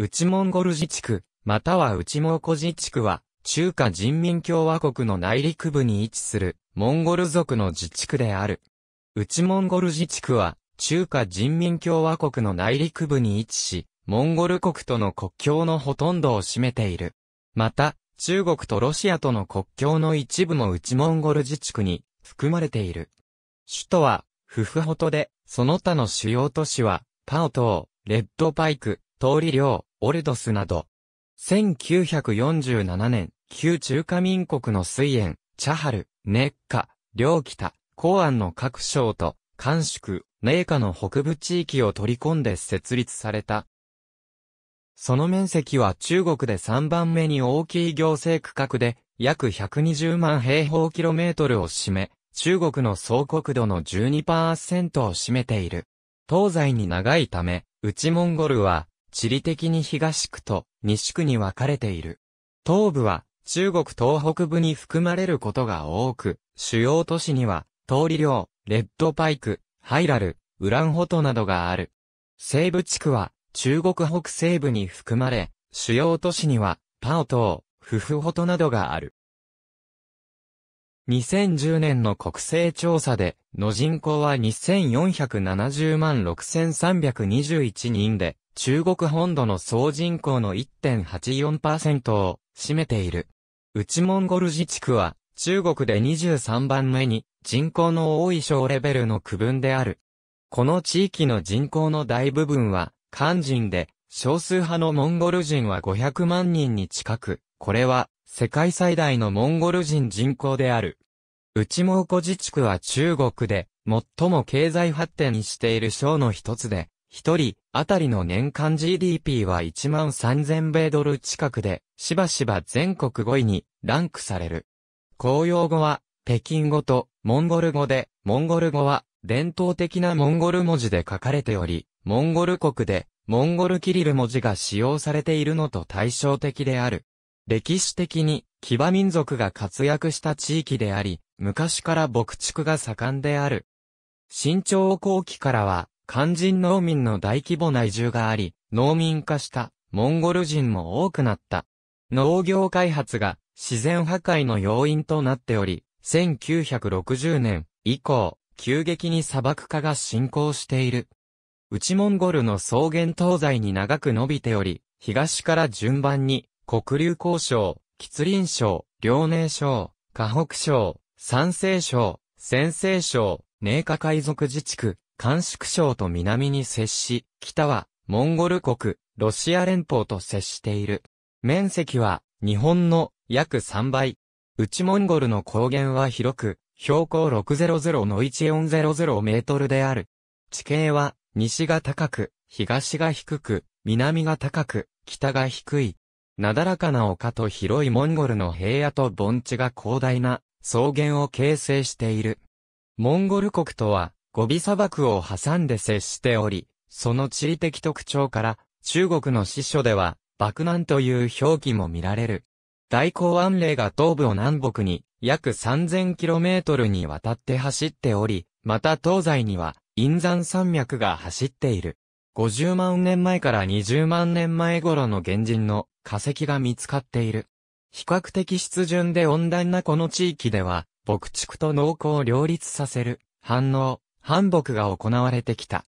内モンゴル自治区、または内蒙古自治区は、中華人民共和国の内陸部に位置する、モンゴル族の自治区である。内モンゴル自治区は、中華人民共和国の内陸部に位置し、モンゴル国との国境のほとんどを占めている。また、中国とロシアとの国境の一部も内モンゴル自治区に含まれている。首都は、フフホトで、その他の主要都市は、パオ島、レッドパイク、通り領、オルドスなど。1947年、旧中華民国の水チ炎、茶春、熱下、両北、公安の各省と、関宿、寧カの北部地域を取り込んで設立された。その面積は中国で3番目に大きい行政区画で、約120万平方キロメートルを占め、中国の総国土の12%を占めている。東西に長いため、内モンゴルは、地理的に東区と西区に分かれている。東部は中国東北部に含まれることが多く、主要都市には、通り量、レッドパイク、ハイラル、ウランホトなどがある。西部地区は、中国北西部に含まれ、主要都市には、パオ島、フフホトなどがある。2010年の国勢調査で、の人口は2470万6321人で、中国本土の総人口の1.84%を占めている。内モンゴル自治区は中国で23番目に人口の多い省レベルの区分である。この地域の人口の大部分は漢人で少数派のモンゴル人は500万人に近く、これは世界最大のモンゴル人人口である。内蒙古自治区は中国で最も経済発展している省の一つで、一人当たりの年間 GDP は1万3000米ドル近くで、しばしば全国5位にランクされる。公用語は、北京語とモンゴル語で、モンゴル語は伝統的なモンゴル文字で書かれており、モンゴル国でモンゴルキリル文字が使用されているのと対照的である。歴史的に騎馬民族が活躍した地域であり、昔から牧畜が盛んである。新朝後期からは、肝心農民の大規模な移住があり、農民化したモンゴル人も多くなった。農業開発が自然破壊の要因となっており、1960年以降、急激に砂漠化が進行している。内モンゴルの草原東西に長く伸びており、東から順番に、黒竜交渉、吉林省、遼寧省、河北省、山西省、先西省、寧夏海賊自治区、甘粛省と南に接し、北は、モンゴル国、ロシア連邦と接している。面積は、日本の約3倍。内モンゴルの高原は広く、標高600の1400メートルである。地形は、西が高く、東が低く、南が高く、北が低い。なだらかな丘と広いモンゴルの平野と盆地が広大な草原を形成している。モンゴル国とはゴビ砂漠を挟んで接しており、その地理的特徴から、中国の史書では、爆南という表記も見られる。大港安令が東部を南北に約 3000km にわたって走っており、また東西には陰山山脈が走っている。50万年前から20万年前頃の原人の化石が見つかっている。比較的湿潤で温暖なこの地域では、牧畜と農耕を両立させる、反応、反木が行われてきた。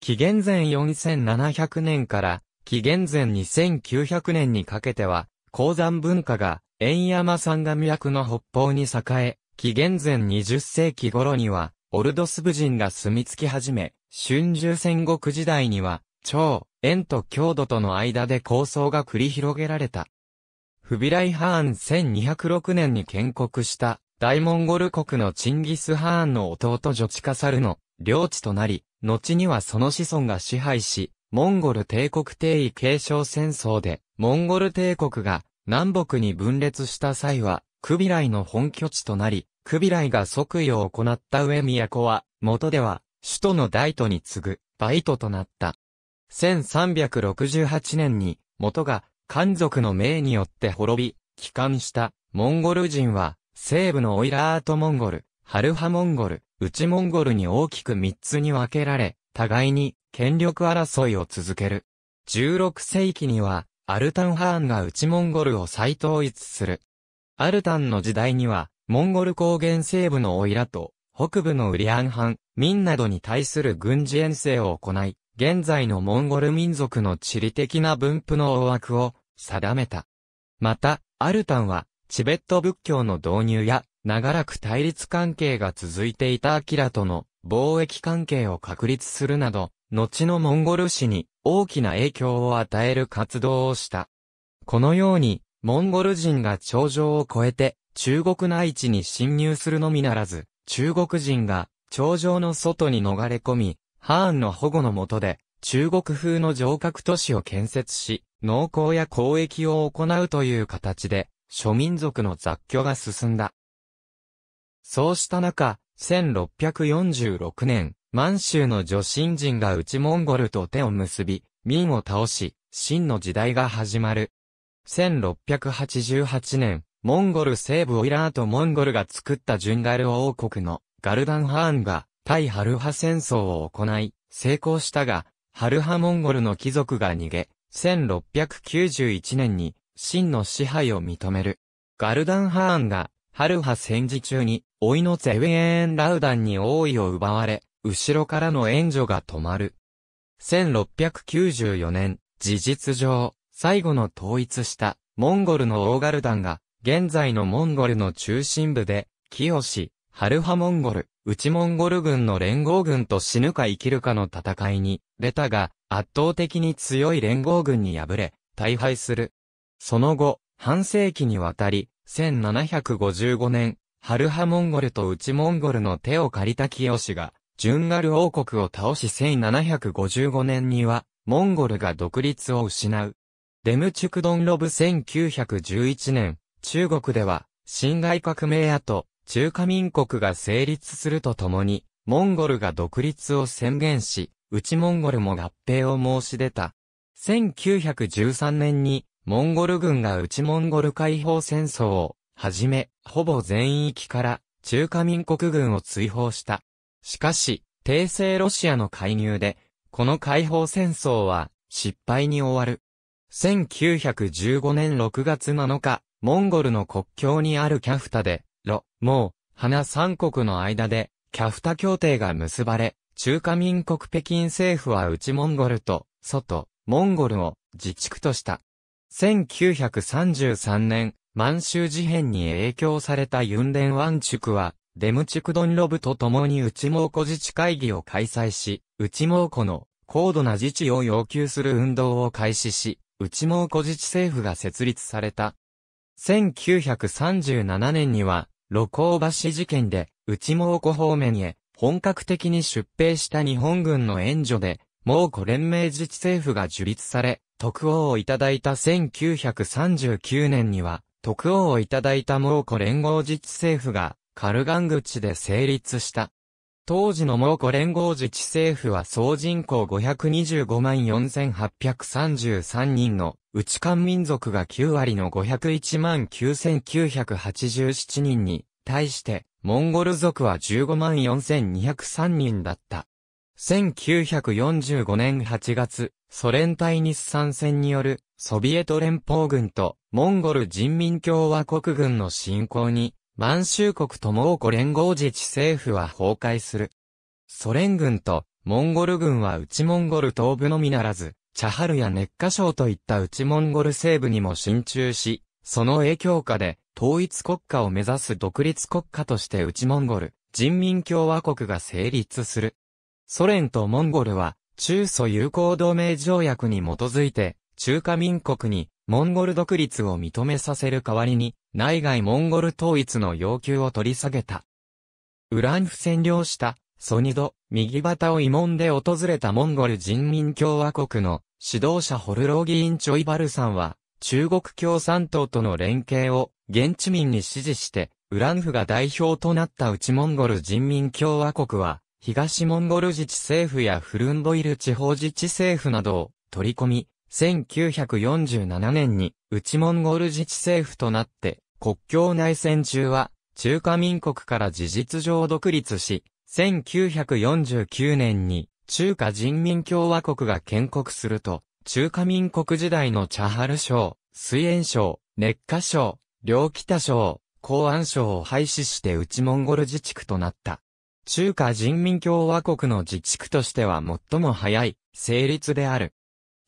紀元前4700年から紀元前2900年にかけては、鉱山文化が円山山が脈の北方に栄え、紀元前20世紀頃には、オルドスブ人が住み着き始め、春秋戦国時代には、超、円と強度との間で構想が繰り広げられた。フビライ・ハーン1206年に建国した大モンゴル国のチンギス・ハーンの弟ジョチカサルの領地となり、後にはその子孫が支配し、モンゴル帝国帝位継承戦争で、モンゴル帝国が南北に分裂した際は、クビライの本拠地となり、クビライが即位を行った上都は、元では、首都の大都に次ぐ、バイトとなった。1368年に、元が、漢族の命によって滅び、帰還した、モンゴル人は、西部のオイラートモンゴル、ハルハモンゴル、内モンゴルに大きく3つに分けられ、互いに権力争いを続ける。16世紀には、アルタンハーンが内モンゴルを再統一する。アルタンの時代には、モンゴル高原西部のオイラと、北部のウリアンハン、民などに対する軍事遠征を行い、現在のモンゴル民族の地理的な分布の大枠を定めた。また、アルタンはチベット仏教の導入や、長らく対立関係が続いていたアキラとの貿易関係を確立するなど、後のモンゴル史に大きな影響を与える活動をした。このように、モンゴル人が頂上を越えて中国内地に侵入するのみならず、中国人が頂上の外に逃れ込み、ハーンの保護の下で中国風の城郭都市を建設し、農耕や交易を行うという形で、諸民族の雑居が進んだ。そうした中、1646年、満州の女神人が内モンゴルと手を結び、民を倒し、真の時代が始まる。1688年、モンゴル西部オイラーとモンゴルが作ったジュンガル王国のガルダンハーンが対ハルハ戦争を行い、成功したが、ハルハモンゴルの貴族が逃げ、1691年に真の支配を認める。ガルダンハーンが、ハルハ戦時中に、老いのゼウェーン・ラウダンに王位を奪われ、後ろからの援助が止まる。1694年、事実上、最後の統一した、モンゴルのオーガルダンが、現在のモンゴルの中心部で、清し、ハルハモンゴル、内モンゴル軍の連合軍と死ぬか生きるかの戦いに、出たが、圧倒的に強い連合軍に敗れ、大敗する。その後、半世紀にわたり、1755年、ハルハモンゴルと内モンゴルの手を借りた清が、ジュンガル王国を倒し1755年には、モンゴルが独立を失う。デムチュクドンロブ1911年、中国では、辛亥革命後、中華民国が成立するとともに、モンゴルが独立を宣言し、内モンゴルも合併を申し出た。1913年に、モンゴル軍が内モンゴル解放戦争を、はじめ、ほぼ全域から中華民国軍を追放した。しかし、帝政ロシアの介入で、この解放戦争は失敗に終わる。1915年6月7日、モンゴルの国境にあるキャフタで、ロ、モー、花三国の間で、キャフタ協定が結ばれ、中華民国北京政府は内モンゴルと、外、モンゴルを自治区とした。1933年、満州事変に影響されたユンデンワン地区は、デム地区ドンロブと共に内蒙古自治会議を開催し、内蒙古の高度な自治を要求する運動を開始し、内蒙古自治政府が設立された。1937年には、露光橋事件で、内蒙古方面へ本格的に出兵した日本軍の援助で、蒙古連盟自治政府が樹立され、徳王をいただいた1939年には、徳王をいただいた蒙古連合自治政府が、カルガン口で成立した。当時の蒙古連合自治政府は総人口525万4833人の、内漢民族が9割の501万9987人に、対して、モンゴル族は15万4203人だった。1945年8月、ソ連対日参戦によるソビエト連邦軍とモンゴル人民共和国軍の侵攻に、満州国と蒙古連合自治政府は崩壊する。ソ連軍とモンゴル軍は内モンゴル東部のみならず、チャハルや熱火省といった内モンゴル西部にも進駐し、その影響下で統一国家を目指す独立国家として内モンゴル人民共和国が成立する。ソ連とモンゴルは、中ソ友好同盟条約に基づいて、中華民国に、モンゴル独立を認めさせる代わりに、内外モンゴル統一の要求を取り下げた。ウランフ占領した、ソニド、右旗を慰問で訪れたモンゴル人民共和国の指導者ホルロギーン・チョイバルさんは、中国共産党との連携を現地民に指示して、ウランフが代表となった内モンゴル人民共和国は、東モンゴル自治政府やフルンボイル地方自治政府などを取り込み、1947年に内モンゴル自治政府となって、国境内戦中は中華民国から事実上独立し、1949年に中華人民共和国が建国すると、中華民国時代の茶春省、水炎省、熱火省、両北省、公安省を廃止して内モンゴル自治区となった。中華人民共和国の自治区としては最も早い、成立である。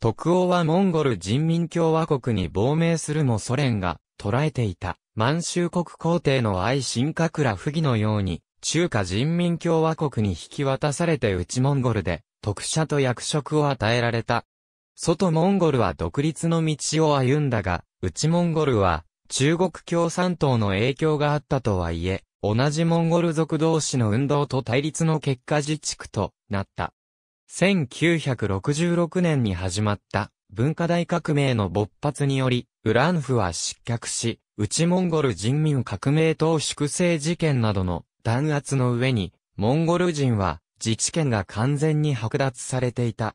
特王はモンゴル人民共和国に亡命するもソ連が捉えていた満州国皇帝の愛新覚羅不義のように中華人民共和国に引き渡されて内モンゴルで特赦と役職を与えられた。外モンゴルは独立の道を歩んだが、内モンゴルは中国共産党の影響があったとはいえ、同じモンゴル族同士の運動と対立の結果自治区となった。1966年に始まった文化大革命の勃発により、ウランフは失脚し、内モンゴル人民革命党粛清事件などの弾圧の上に、モンゴル人は自治権が完全に剥奪されていた。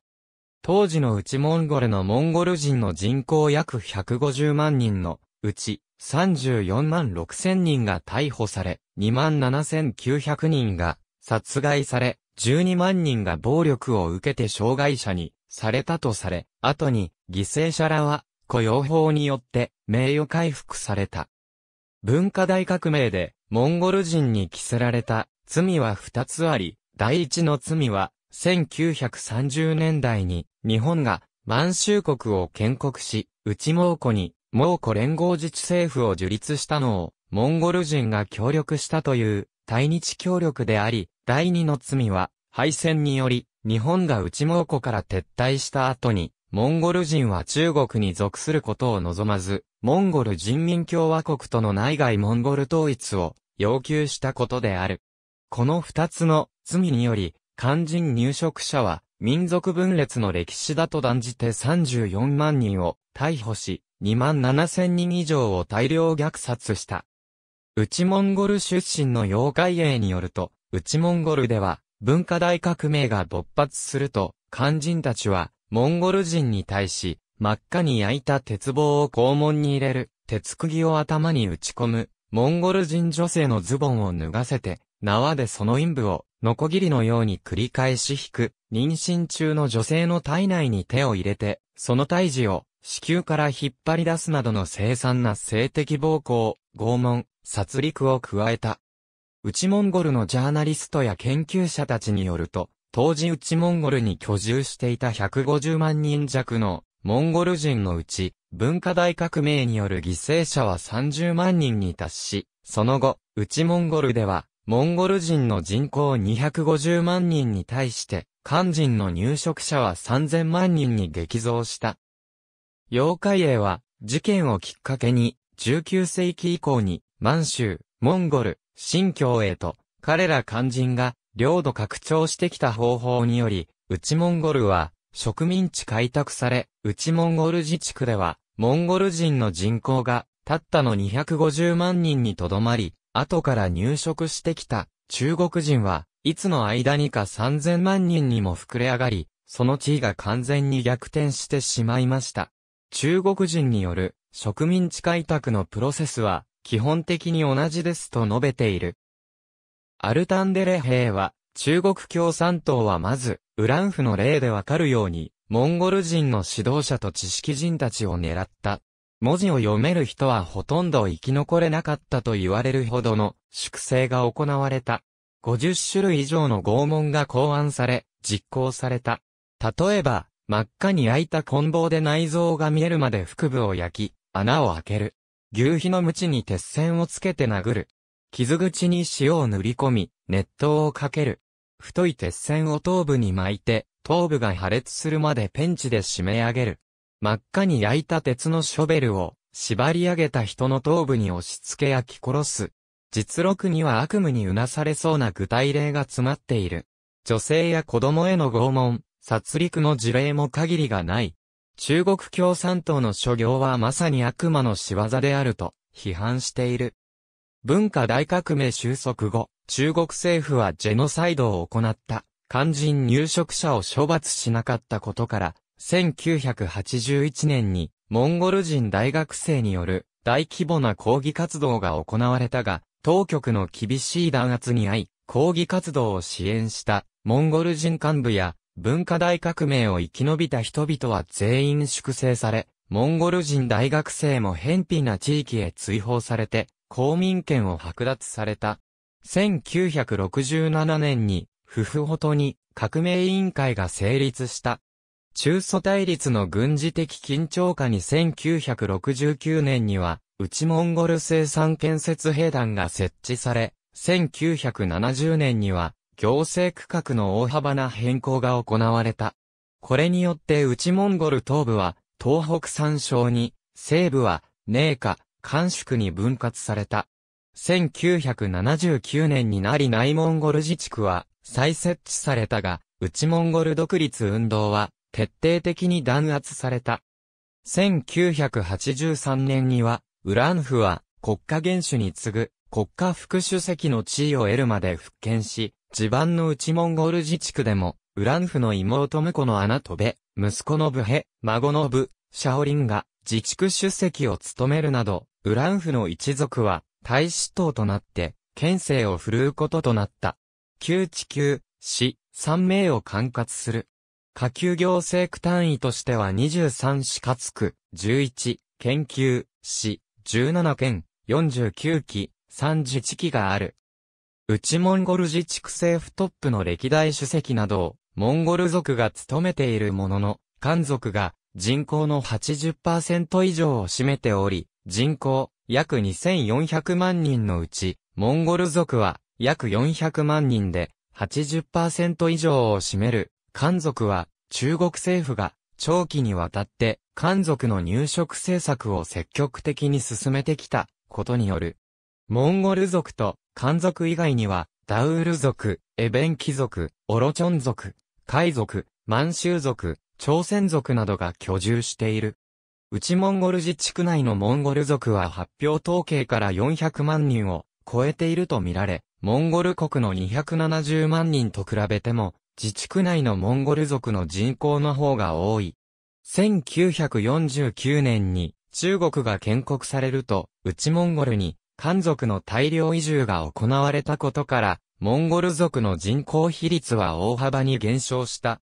当時の内モンゴルのモンゴル人の人口約150万人のうち、34万6千人が逮捕され、2万7 900人が殺害され、12万人が暴力を受けて障害者にされたとされ、後に犠牲者らは雇用法によって名誉回復された。文化大革命でモンゴル人に着せられた罪は2つあり、第一の罪は1930年代に日本が満州国を建国し、内蒙古に蒙古連合自治政府を樹立したのを、モンゴル人が協力したという、対日協力であり、第二の罪は、敗戦により、日本が内蒙古から撤退した後に、モンゴル人は中国に属することを望まず、モンゴル人民共和国との内外モンゴル統一を要求したことである。この二つの罪により、肝心入植者は民族分裂の歴史だと断じて34万人を逮捕し、2万7千人以上を大量虐殺した。内モンゴル出身の妖怪英によると、内モンゴルでは文化大革命が勃発すると、肝心たちはモンゴル人に対し、真っ赤に焼いた鉄棒を肛門に入れる、鉄釘を頭に打ち込む、モンゴル人女性のズボンを脱がせて、縄でその陰部を、ノコギリのように繰り返し引く、妊娠中の女性の体内に手を入れて、その胎児を、子宮から引っ張り出すなどの凄惨な性的暴行、拷問、殺戮を加えた。内モンゴルのジャーナリストや研究者たちによると、当時内モンゴルに居住していた150万人弱のモンゴル人のうち、文化大革命による犠牲者は30万人に達し、その後、内モンゴルでは、モンゴル人の人口250万人に対して、漢人の入植者は3000万人に激増した。妖怪英は、事件をきっかけに、19世紀以降に、満州、モンゴル、新疆へと、彼ら肝心が、領土拡張してきた方法により、内モンゴルは、植民地開拓され、内モンゴル自治区では、モンゴル人の人口が、たったの250万人にとどまり、後から入植してきた中国人はいつの間にか3000万人にも膨れ上がり、その地位が完全に逆転してしまいました。中国人による植民地開拓のプロセスは基本的に同じですと述べている。アルタンデレ兵は中国共産党はまずウランフの例でわかるようにモンゴル人の指導者と知識人たちを狙った。文字を読める人はほとんど生き残れなかったと言われるほどの粛清が行われた。50種類以上の拷問が考案され、実行された。例えば、真っ赤に焼いた棍棒で内臓が見えるまで腹部を焼き、穴を開ける。牛皮の鞭に鉄線をつけて殴る。傷口に塩を塗り込み、熱湯をかける。太い鉄線を頭部に巻いて、頭部が破裂するまでペンチで締め上げる。真っ赤に焼いた鉄のショベルを、縛り上げた人の頭部に押し付け焼き殺す。実録には悪夢にうなされそうな具体例が詰まっている。女性や子供への拷問、殺戮の事例も限りがない。中国共産党の諸行はまさに悪魔の仕業であると批判している。文化大革命収束後、中国政府はジェノサイドを行った肝心入植者を処罰しなかったことから、1981年にモンゴル人大学生による大規模な抗議活動が行われたが、当局の厳しい弾圧に遭い、抗議活動を支援したモンゴル人幹部や文化大革命を生き延びた人々は全員粛清され、モンゴル人大学生も偏僻な地域へ追放されて、公民権を剥奪された。1967年に、夫婦ごとに革命委員会が成立した。中祖対立の軍事的緊張下に1969年には、内モンゴル生産建設兵団が設置され、1970年には、行政区画の大幅な変更が行われた。これによって内モンゴル東部は東北山省に、西部は寧夏、甘粛に分割された。1979年になり内モンゴル自治区は再設置されたが、内モンゴル独立運動は徹底的に弾圧された。1983年には、ウランフは国家元首に次ぐ国家副主席の地位を得るまで復権し、地盤の内モンゴル自治区でも、ウランフの妹婿のアナトベ、息子のブヘ、孫のブ、シャオリンが自治区主席を務めるなど、ウランフの一族は大使党となって、県政を振るうこととなった。旧地球、市、三名を管轄する。下級行政区単位としては23市つ区、11、研究、市、17県、49期、3自治期がある。内モンゴル自治区政府トップの歴代主席などを、モンゴル族が務めているものの、漢族が人口の80%以上を占めており、人口約2400万人のうち、モンゴル族は約400万人で80%以上を占める。漢族は中国政府が長期にわたって漢族の入植政策を積極的に進めてきたことによる。モンゴル族と漢族以外には、ダウール族、エベンキ族、オロチョン族、海族、満州族、朝鮮族などが居住している。内モンゴル自治区内のモンゴル族は発表統計から400万人を超えているとみられ、モンゴル国の270万人と比べても、自治区内のモンゴル族の人口の方が多い。1949年に中国が建国されると、内モンゴルに漢族の大量移住が行われたことから、モンゴル族の人口比率は大幅に減少した。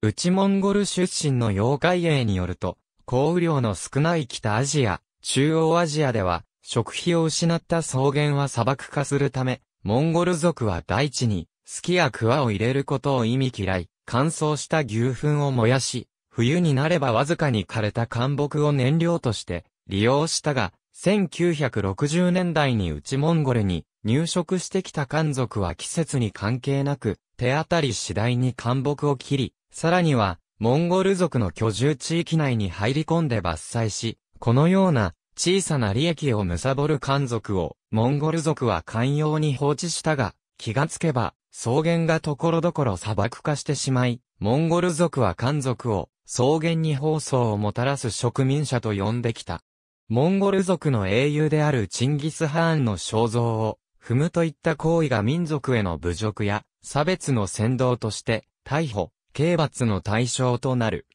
内モンゴル出身の妖怪英によると、降雨量の少ない北アジア、中央アジアでは、食費を失った草原は砂漠化するため、モンゴル族は大地に、スキやクワを入れることを意味嫌い、乾燥した牛糞を燃やし、冬になればわずかに枯れた干木を燃料として利用したが、1960年代に内モンゴルに入植してきた漢族は季節に関係なく、手当たり次第に漢木を切り、さらには、モンゴル族の居住地域内に入り込んで伐採し、このような小さな利益を貪る漢族を、モンゴル族は寛容に放置したが、気がつけば、草原がところどころ砂漠化してしまい、モンゴル族は漢族を草原に放送をもたらす植民者と呼んできた。モンゴル族の英雄であるチンギス・ハーンの肖像を踏むといった行為が民族への侮辱や差別の先導として逮捕、刑罰の対象となる。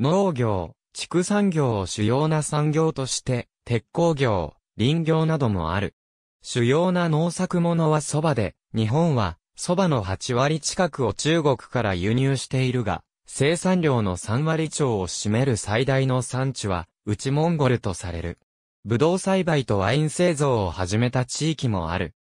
農業、畜産業を主要な産業として鉄鋼業、林業などもある。主要な農作物は蕎麦で、日本は蕎麦の8割近くを中国から輸入しているが、生産量の3割超を占める最大の産地は内モンゴルとされる。ブドウ栽培とワイン製造を始めた地域もある。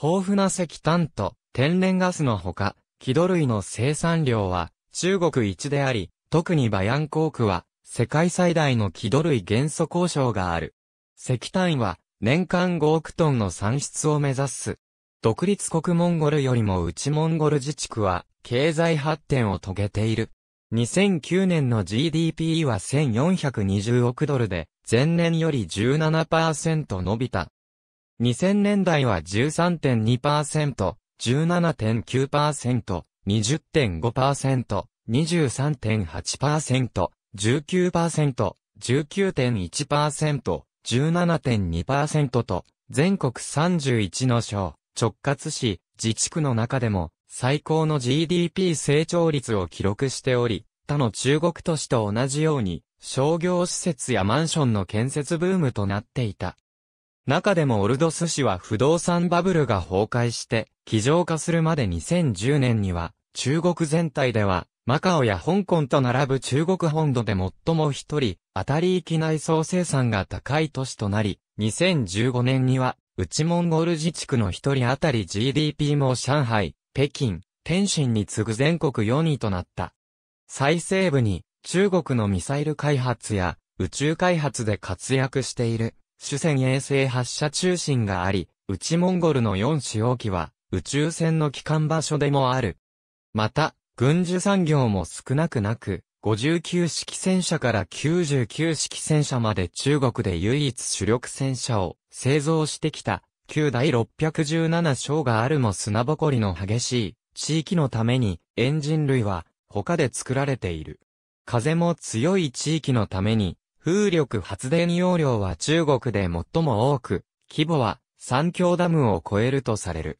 豊富な石炭と天然ガスのほか、木土類の生産量は中国一であり、特にバヤンコークは世界最大の木土類元素交渉がある。石炭は年間5億トンの産出を目指す。独立国モンゴルよりも内モンゴル自治区は経済発展を遂げている。2009年の GDP は1420億ドルで、前年より17%伸びた。2000年代は13.2%、17.9%、20.5%、23.8%、19%、19.1%、17.2%と、全国31の省、直轄市、自治区の中でも、最高の GDP 成長率を記録しており、他の中国都市と同じように、商業施設やマンションの建設ブームとなっていた。中でもオルドス市は不動産バブルが崩壊して、起上化するまで2010年には、中国全体では、マカオや香港と並ぶ中国本土で最も一人、当たり域内総生産が高い都市となり、2015年には、内モンゴル自治区の一人当たり GDP も上海、北京、天津に次ぐ全国4位となった。最西部に中国のミサイル開発や宇宙開発で活躍している主戦衛星発射中心があり、内モンゴルの4使用機は宇宙船の帰還場所でもある。また、軍需産業も少なくなく、59式戦車から99式戦車まで中国で唯一主力戦車を製造してきた旧第617章があるも砂ぼこりの激しい地域のためにエンジン類は他で作られている。風も強い地域のために風力発電容量は中国で最も多く、規模は三峡ダムを超えるとされる。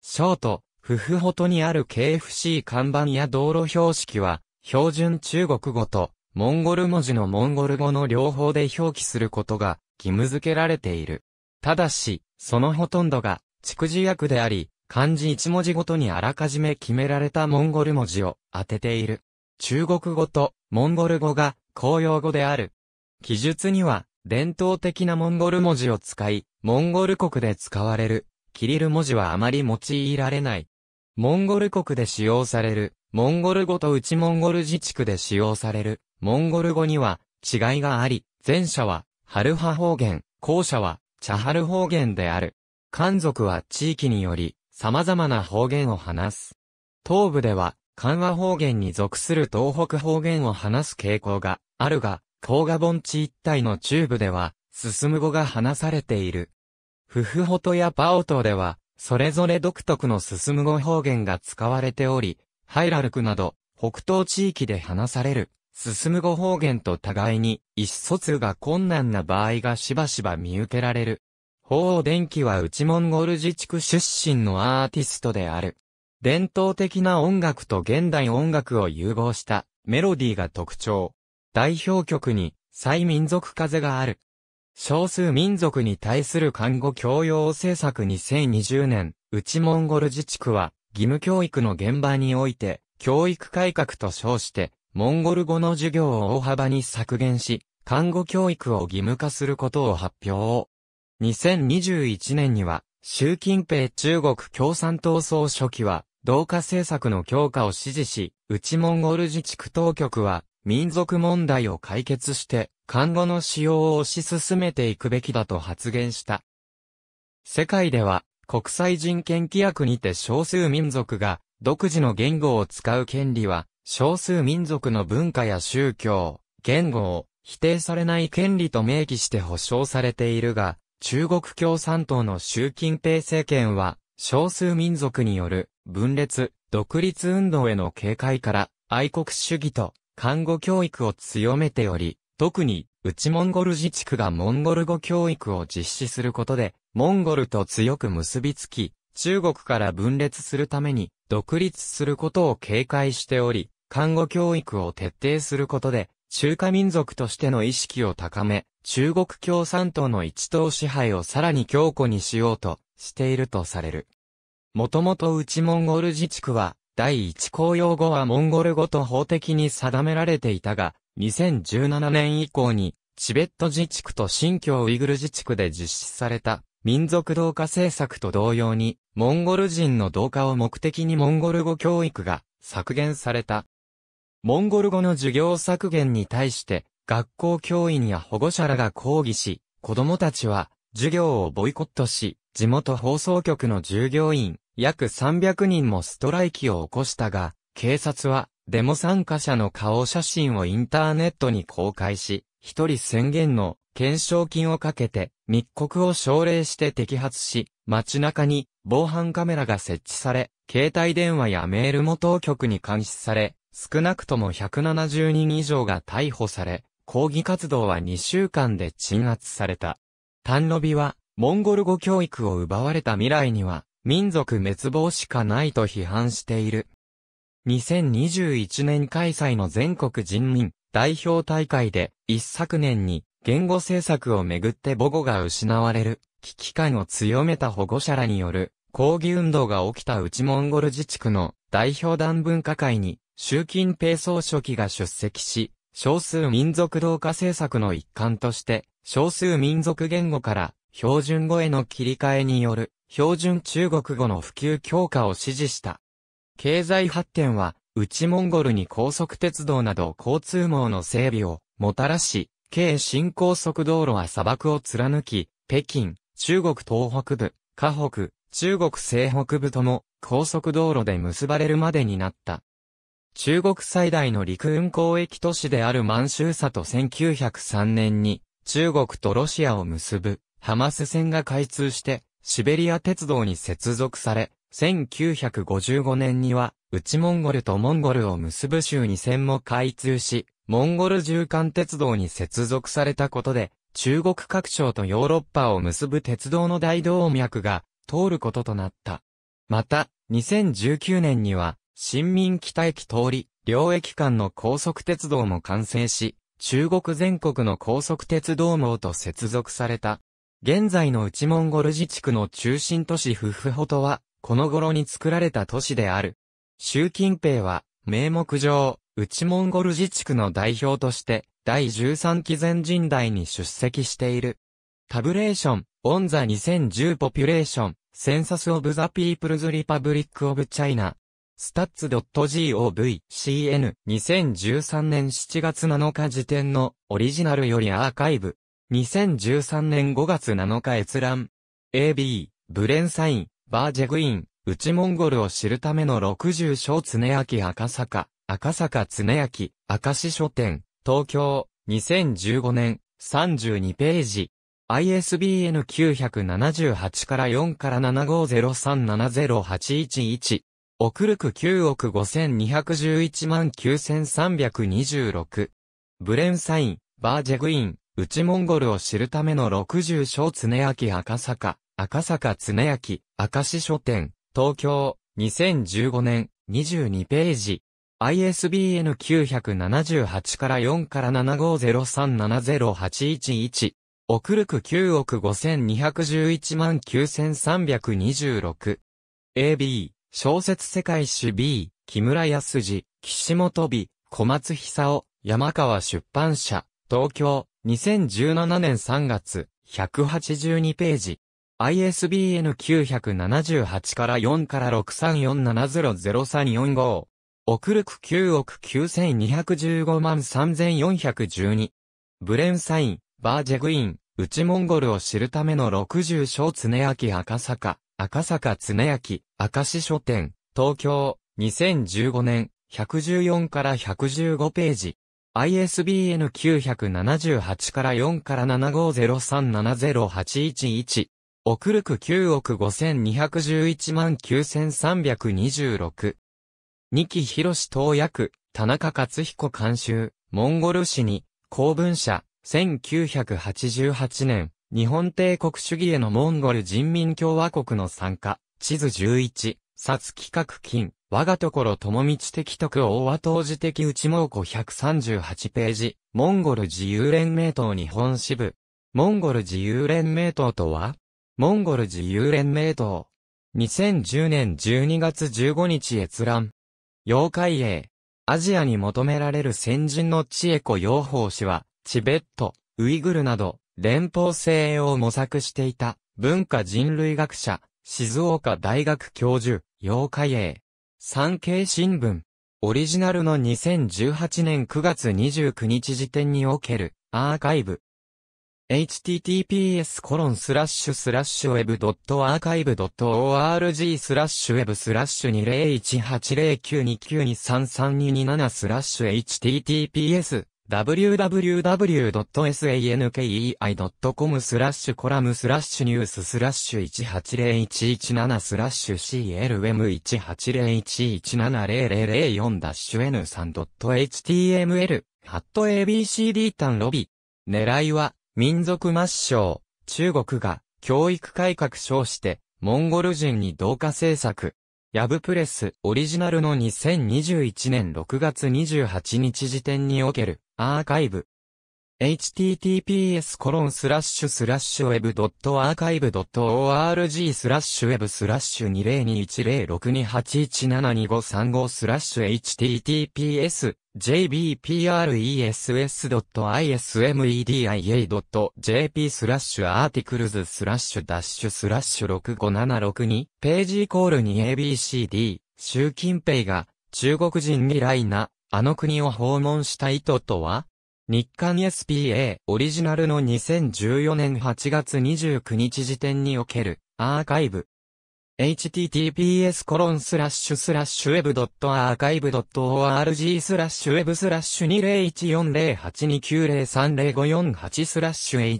ショート、フフホトにある KFC 看板や道路標識は、標準中国語と、モンゴル文字のモンゴル語の両方で表記することが義務付けられている。ただし、そのほとんどが、蓄字訳であり、漢字一文字ごとにあらかじめ決められたモンゴル文字を当てている。中国語とモンゴル語が公用語である。記述には伝統的なモンゴル文字を使い、モンゴル国で使われるキリル文字はあまり用いられない。モンゴル国で使用されるモンゴル語と内モンゴル自治区で使用されるモンゴル語には違いがあり、前者はハルハ方言、後者はチャハル方言である。漢族は地域により様々な方言を話す。東部では漢和方言に属する東北方言を話す傾向があるが、甲賀盆地一帯の中部では、進む語が話されている。フフホトやパオトでは、それぞれ独特の進む語方言が使われており、ハイラルクなど、北東地域で話される進む語方言と互いに意思疎通が困難な場合がしばしば見受けられる。法王電気は内モンゴル自治区出身のアーティストである。伝統的な音楽と現代音楽を融合したメロディーが特徴。代表曲に、再民族風がある。少数民族に対する看護教養政策2020年、内モンゴル自治区は、義務教育の現場において、教育改革と称して、モンゴル語の授業を大幅に削減し、看護教育を義務化することを発表。2021年には、習近平中国共産党総書記は、同化政策の強化を指示し、内モンゴル自治区当局は、民族問題を解決して、看護の使用を推し進めていくべきだと発言した。世界では、国際人権規約にて少数民族が、独自の言語を使う権利は、少数民族の文化や宗教、言語を否定されない権利と明記して保障されているが、中国共産党の習近平政権は、少数民族による分裂、独立運動への警戒から愛国主義と看護教育を強めており、特に内モンゴル自治区がモンゴル語教育を実施することで、モンゴルと強く結びつき、中国から分裂するために独立することを警戒しており、看護教育を徹底することで、中華民族としての意識を高め、中国共産党の一党支配をさらに強固にしようとしているとされる。もともと内モンゴル自治区は、第一公用語はモンゴル語と法的に定められていたが、2017年以降に、チベット自治区と新疆ウイグル自治区で実施された、民族同化政策と同様に、モンゴル人の同化を目的にモンゴル語教育が削減された。モンゴル語の授業削減に対して、学校教員や保護者らが抗議し、子供たちは授業をボイコットし、地元放送局の従業員、約300人もストライキを起こしたが、警察はデモ参加者の顔写真をインターネットに公開し、一人宣言の懸賞金をかけて密告を奨励して摘発し、街中に防犯カメラが設置され、携帯電話やメールも当局に監視され、少なくとも170人以上が逮捕され、抗議活動は2週間で鎮圧された。ンロビは、モンゴル語教育を奪われた未来には、民族滅亡しかないと批判している。2021年開催の全国人民代表大会で、一昨年に言語政策をめぐって母語が失われる危機感を強めた保護者らによる抗議運動が起きた内モンゴル自治区の代表団文化会に習近平総書記が出席し、少数民族同化政策の一環として、少数民族言語から標準語への切り替えによる標準中国語の普及強化を指示した。経済発展は、内モンゴルに高速鉄道など交通網の整備をもたらし、軽新高速道路は砂漠を貫き、北京、中国東北部、河北、中国西北部とも高速道路で結ばれるまでになった。中国最大の陸運交易都市である満州佐と1903年に中国とロシアを結ぶハマス線が開通してシベリア鉄道に接続され、1955年には内モンゴルとモンゴルを結ぶ州2線も開通し、モンゴル縦貫鉄道に接続されたことで、中国各省とヨーロッパを結ぶ鉄道の大動脈が通ることとなった。また、2019年には、新民北駅通り、両駅間の高速鉄道も完成し、中国全国の高速鉄道網と接続された。現在の内モンゴル自治区の中心都市フフホトは、この頃に作られた都市である。習近平は、名目上、内モンゴル自治区の代表として、第13期全人代に出席している。タブレーション、オンザ2010ポピュレーション、センサスオブザピープルズリパブリックオブチャイナ、stats.govcn2013 年7月7日時点のオリジナルよりアーカイブ2013年5月7日閲覧 AB ブレンサインバージェグイン内モンゴルを知るための60章常明赤坂赤坂常明赤石書店東京2015年32ページ ISBN 978から4から75037081送るく9億5211万9326。ブレンサイン、バージェグイン、内モンゴルを知るための60章常明赤坂、赤坂常明、赤市書店、東京、2015年、22ページ。ISBN 978から4から7503708111。送るく9億5211万9326。AB。小説世界史 B、木村康二、岸本美、小松久夫、山川出版社、東京、2017年3月、182ページ。ISBN 978から4から6 3 4 7 0 0 3 4 5送るく9億9215万3412。ブレンサイン、バージェグイン、内モンゴルを知るための60章常明赤坂。赤坂常明、赤市書店、東京、2015年、114から115ページ。ISBN 978から4から7503708111。送るく9億5211万9326。二木博士投役、田中克彦監修、モンゴル市に、公文社、1988年。日本帝国主義へのモンゴル人民共和国の参加、地図11、札企画金、我がところ友道的徳大和当時的内蒙古138ページ、モンゴル自由連盟党日本支部。モンゴル自由連盟党とはモンゴル自由連盟党。2010年12月15日閲覧。妖怪英。アジアに求められる先人の知恵子養蜂師は、チベット、ウイグルなど、連邦性を模索していた文化人類学者、静岡大学教授、妖怪英。産経新聞。オリジナルの2018年9月29日時点におけるアーカイブ。https コロンスラッシュスラッシュ web.archive.org スラッシュ web スラッシュ20180929233227スラッシュ https www.sankei.com スラッシュコラムスラッシュニューススラッシュ180117スラッシュ CLM180111170004 ダッシュ N3.html ハット ABCD 単ロビ狙いは民族抹消中国が教育改革称してモンゴル人に同化政策ヤブプレス、オリジナルの2021年6月28日時点における、アーカイブ、https コロンスラッシュスラッシュ web.archive.org スラッシュ web スラッシュ20210628172535スラッシュ https jbpress.ismedia.jp スラッシュアーティクルズスラッシュダッシュスラッシュ65762ページイコール 2abcd 習近平が中国人未来なあの国を訪問した意図とは日刊 SPA オリジナルの2014年8月29日時点におけるアーカイブ。https コロンスラッシュスラッシュ web.archive.org スラッシュ web スラッシュ2014082903058スラッシュ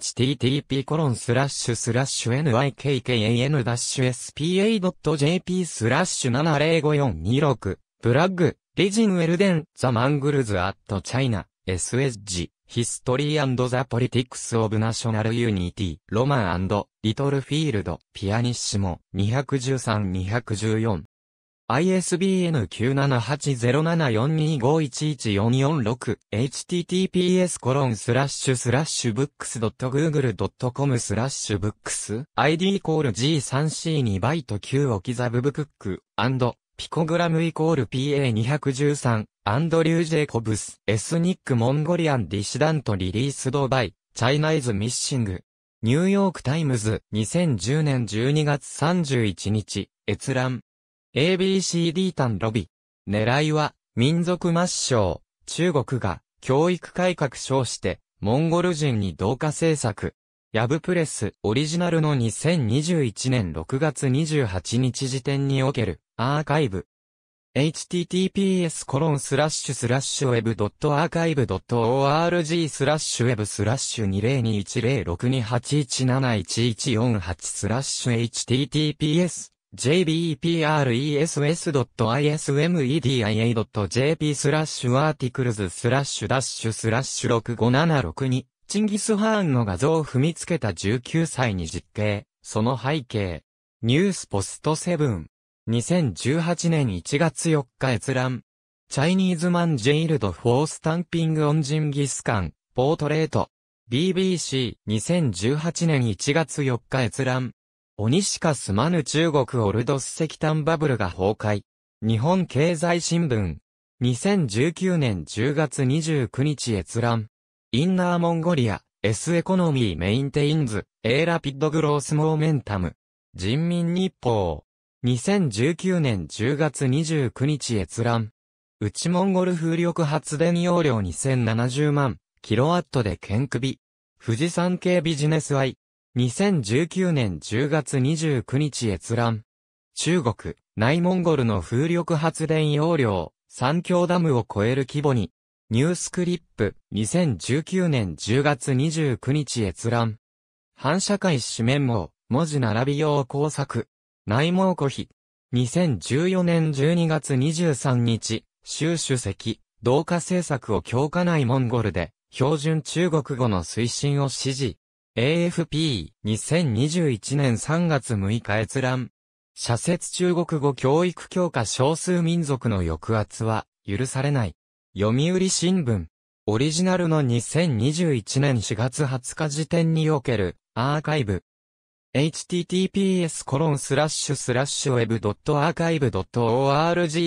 http コロンスラッシュスラッシュ nykkan-spa.jp スラッシュ7 0 5 4 2 6ブラッグリジンウェルデンザマングルズアットチャイナエスエッジ、ヒストリーザ・ポリティクス・オブ・ナショナル・ユニティ、ロマンリトル・フィールド、ピアニッシモ、213-214。ISBN 9780742511446 https コロンスラッシュスラッシュブックス .google.com スラッシュブックス ID イコール G3C2 バイト9オキザブブクックピコグラムイコール PA213 アンドリュー・ジェイコブス、エスニック・モンゴリアン・ディシダント・リリース・ド・バイ、チャイナイズ・ミッシング。ニューヨーク・タイムズ、2010年12月31日、閲覧。ABCD 単ロビ。狙いは、民族抹消、中国が、教育改革称して、モンゴル人に同化政策。ヤブプレス、オリジナルの2021年6月28日時点における、アーカイブ。https コロンスラッシュスラッシュ web.archive.org スラッシュ web スラッシュ20210628171148スラッシュ https j b p r e s s i s m e d i a j p スラッシュアーティクルズスラッシュダッシュスラッシュ65762チンギスハーンの画像を踏みつけた19歳に実刑、その背景。ニュースポストセブン2018年1月4日閲覧。チャイニーズマンジェイルド・フォースタンピング・オン・ジンギスカン、ポートレート。BBC2018 年1月4日閲覧。鬼しかすまぬ中国オルドス石炭バブルが崩壊。日本経済新聞。2019年10月29日閲覧。インナーモンゴリア、S エコノミーメインテインズ、エーラピッドグロースモーメンタム。人民日報。2019年10月29日閲覧。内モンゴル風力発電容量2070万、キロワットで剣首。富士山系ビジネス愛。2019年10月29日閲覧。中国、内モンゴルの風力発電容量、三峡ダムを超える規模に。ニュースクリップ、2019年10月29日閲覧。反社会紙面網、文字並び用工作。内蒙古碑。2014年12月23日、習主席、同化政策を強化内モンゴルで、標準中国語の推進を指示。AFP、2021年3月6日閲覧。社説中国語教育強化少数民族の抑圧は許されない。読売新聞。オリジナルの2021年4月20日時点におけるアーカイブ。https コロンスラッシュスラッシュ web.archive.org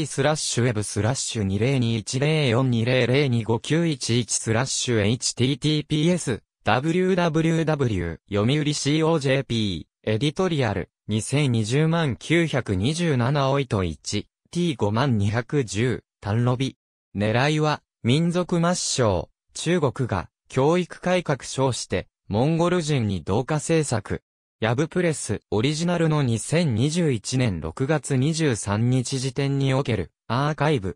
スラッシュ web スラッシュ2 0 2 1 0 4 2 0 0 2 5 9 1スラッシュ https www 読売 COJP エディトリアル2020万927おいと 1T5 万210単ロビ狙いは民族抹消中国が教育改革称してモンゴル人に同化政策ヤブプレスオリジナルの2021年6月23日時点におけるアーカイブ。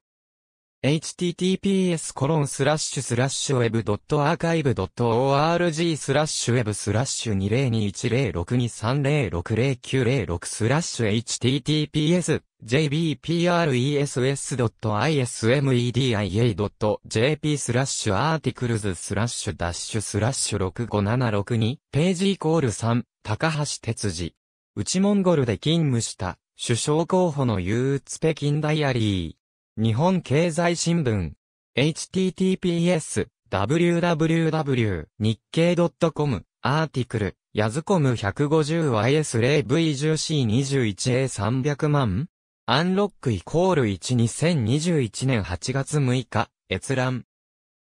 https コロンスラッシュスラッシュウェブドットアーカイブドット org スラッシュウェブスラッシュ20210623060906スラッシュ https jbpress.ismedia.jp スラッシュアーティクルズスラッシュダッシュスラッシュ65762ページイコール3高橋哲司内モンゴルで勤務した首相候補の憂鬱北京ダイアリー日本経済新聞 https www 日経 .com アーティクルヤズコム 150ys0v10c21a300 万アンロックイコール12021年8月6日、閲覧。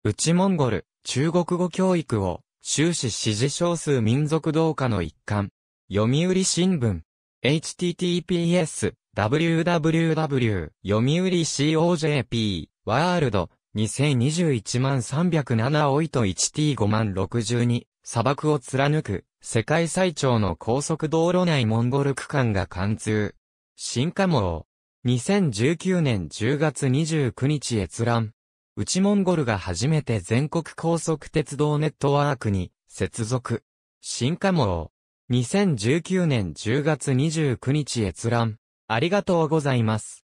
内モンゴル、中国語教育を、終始支持少数民族同化の一環。読売新聞。https, www, 読売 COJP, ワールド、2021万307おいと 1T5 万62、砂漠を貫く、世界最長の高速道路内モンゴル区間が貫通。新化網。2019年10月29日閲覧。内モンゴルが初めて全国高速鉄道ネットワークに接続。新化網。2019年10月29日閲覧。ありがとうございます。